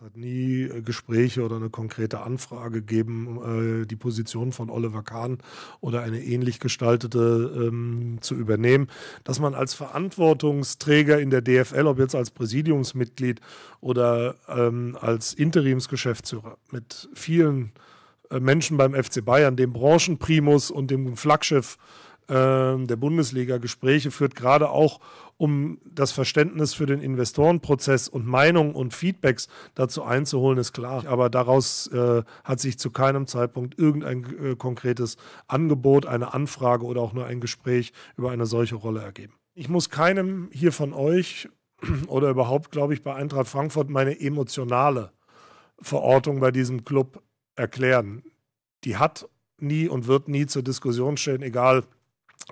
Es hat nie äh, Gespräche oder eine konkrete Anfrage gegeben, äh, die Position von Oliver Kahn oder eine ähnlich gestaltete ähm, zu übernehmen. Dass man als Verantwortungsträger in der DFL, ob jetzt als Präsidiumsmitglied oder ähm, als Interimsgeschäftsführer, mit vielen äh, Menschen beim FC Bayern, dem Branchenprimus und dem Flaggschiff ähm, der Bundesliga Gespräche führt, gerade auch um das Verständnis für den Investorenprozess und Meinungen und Feedbacks dazu einzuholen, ist klar. Aber daraus äh, hat sich zu keinem Zeitpunkt irgendein äh, konkretes Angebot, eine Anfrage oder auch nur ein Gespräch über eine solche Rolle ergeben. Ich muss keinem hier von euch oder überhaupt, glaube ich, bei Eintracht Frankfurt meine emotionale Verortung bei diesem Club erklären. Die hat nie und wird nie zur Diskussion stehen, egal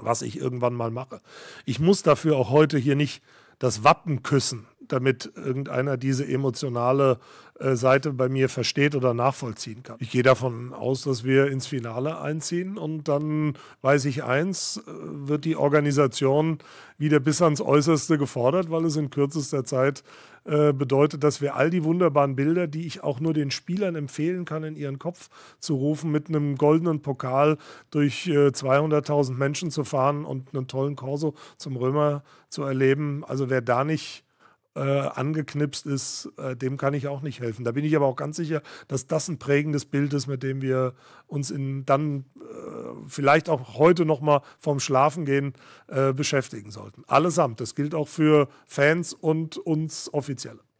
was ich irgendwann mal mache. Ich muss dafür auch heute hier nicht das Wappen küssen, damit irgendeiner diese emotionale äh, Seite bei mir versteht oder nachvollziehen kann. Ich gehe davon aus, dass wir ins Finale einziehen und dann weiß ich eins, äh, wird die Organisation wieder bis ans Äußerste gefordert, weil es in kürzester Zeit äh, bedeutet, dass wir all die wunderbaren Bilder, die ich auch nur den Spielern empfehlen kann, in ihren Kopf zu rufen, mit einem goldenen Pokal durch 200.000 Menschen zu fahren und einen tollen Korso zum Römer zu erleben. Also wer da nicht äh, angeknipst ist, äh, dem kann ich auch nicht helfen. Da bin ich aber auch ganz sicher, dass das ein prägendes Bild ist, mit dem wir uns in dann äh, vielleicht auch heute nochmal vom Schlafengehen äh, beschäftigen sollten. Allesamt. Das gilt auch für Fans und uns Offizielle.